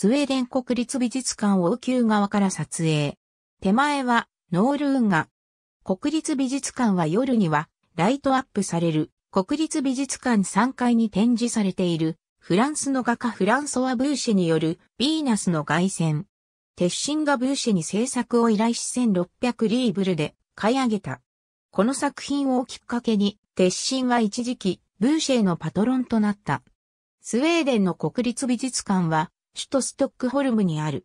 スウェーデン国立美術館を旧側から撮影。手前はノールンが。国立美術館は夜にはライトアップされる国立美術館3階に展示されているフランスの画家フランソワ・ブーシェによるヴィーナスの凱旋。鉄心がブーシェに制作を依頼し1600リーブルで買い上げた。この作品をきっかけに鉄心は一時期ブーシェのパトロンとなった。スウェーデンの国立美術館は首都ストックホルムにある。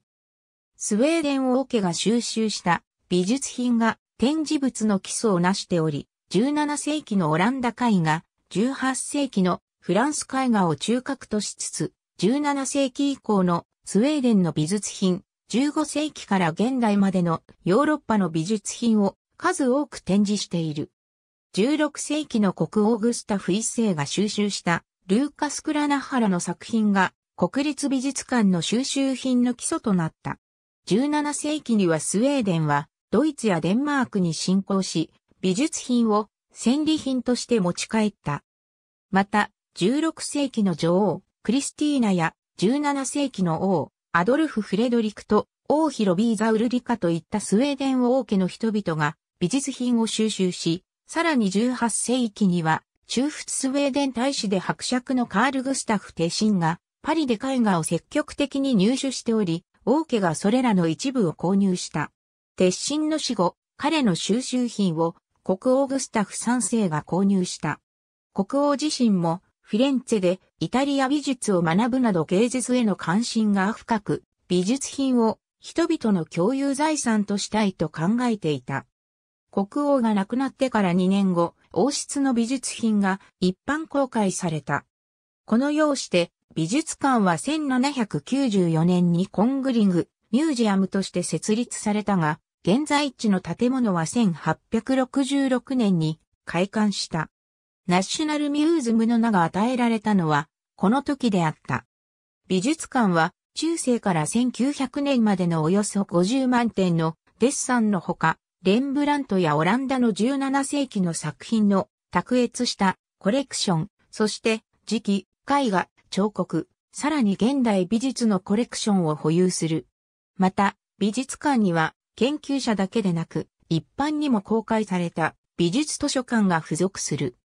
スウェーデン王家が収集した美術品が展示物の基礎をなしており、17世紀のオランダ絵画、18世紀のフランス絵画を中核としつつ、17世紀以降のスウェーデンの美術品、15世紀から現代までのヨーロッパの美術品を数多く展示している。16世紀の国王グスタフ一世が収集したルーカス・クラナハラの作品が国立美術館の収集品の基礎となった。17世紀にはスウェーデンはドイツやデンマークに侵攻し、美術品を戦利品として持ち帰った。また、16世紀の女王、クリスティーナや17世紀の王、アドルフ・フレドリクと王ヒロビーザ・ウルリカといったスウェーデン王家の人々が美術品を収集し、さらに18世紀には中仏スウェーデン大使で伯爵のカール・グスタフ・テシンがパリで絵画を積極的に入手しており、王家がそれらの一部を購入した。鉄心の死後、彼の収集品を国王グスタフ3世が購入した。国王自身もフィレンツェでイタリア美術を学ぶなど芸術への関心が深く、美術品を人々の共有財産としたいと考えていた。国王が亡くなってから2年後、王室の美術品が一般公開された。このようして美術館は1794年にコングリングミュージアムとして設立されたが、現在地の建物は1866年に開館した。ナッショナルミューズムの名が与えられたのは、この時であった。美術館は、中世から1900年までのおよそ50万点のデッサンのほか、レンブラントやオランダの17世紀の作品の卓越したコレクション、そして次期絵画、彫刻、さらに現代美術のコレクションを保有する。また、美術館には研究者だけでなく、一般にも公開された美術図書館が付属する。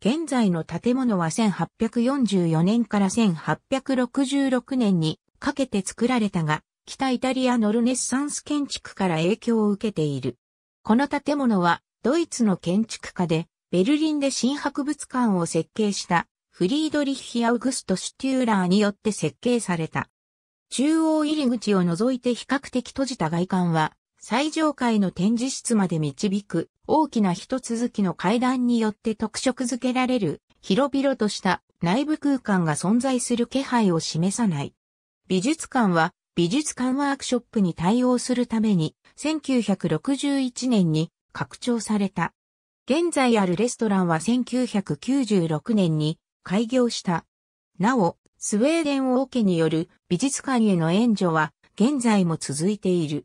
現在の建物は1844年から1866年にかけて作られたが、北イタリアのルネッサンス建築から影響を受けている。この建物はドイツの建築家で、ベルリンで新博物館を設計したフリードリッヒ・アウグスト・シュテューラーによって設計された。中央入り口を除いて比較的閉じた外観は、最上階の展示室まで導く大きな一続きの階段によって特色づけられる広々とした内部空間が存在する気配を示さない。美術館は美術館ワークショップに対応するために1961年に拡張された。現在あるレストランは1996年に開業した。なお、スウェーデン王家による美術館への援助は現在も続いている。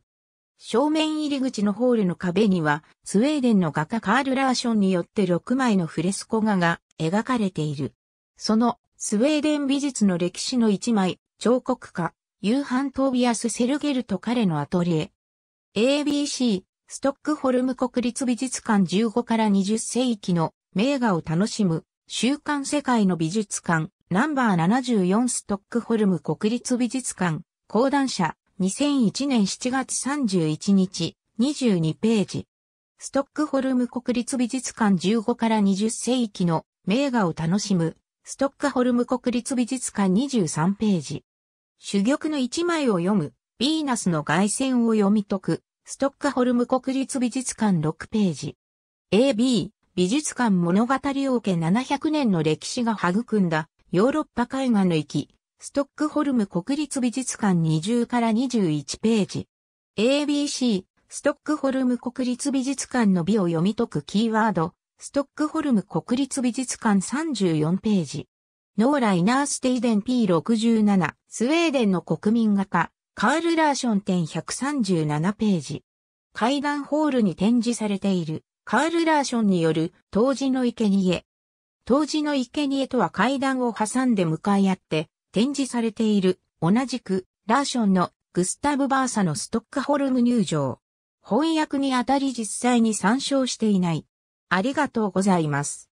正面入り口のホールの壁には、スウェーデンの画家カール・ラーションによって6枚のフレスコ画が描かれている。その、スウェーデン美術の歴史の1枚、彫刻家、ユーハン・トービアス・セルゲルと彼のアトリエ。ABC、ストックホルム国立美術館15から20世紀の名画を楽しむ週刊世界の美術館、ナンバー74ストックホルム国立美術館、講談社、2001年7月31日、22ページ。ストックホルム国立美術館15から20世紀の名画を楽しむ、ストックホルム国立美術館23ページ。主玉の一枚を読む、ヴィーナスの外線を読み解く、ストックホルム国立美術館6ページ。AB、美術館物語王家700年の歴史が育んだヨーロッパ絵画の域、ストックホルム国立美術館20から21ページ。ABC、ストックホルム国立美術館の美を読み解くキーワード、ストックホルム国立美術館34ページ。ノーラ・イナーステイデン P67、スウェーデンの国民画家、カール・ラーション展137ページ。階段ホールに展示されている、カール・ラーションによる、当時の生贄。当時の生贄とは階段を挟んで向かい合って、展示されている、同じく、ラーションのグスタブ・バーサのストックホルム入場。翻訳にあたり実際に参照していない。ありがとうございます。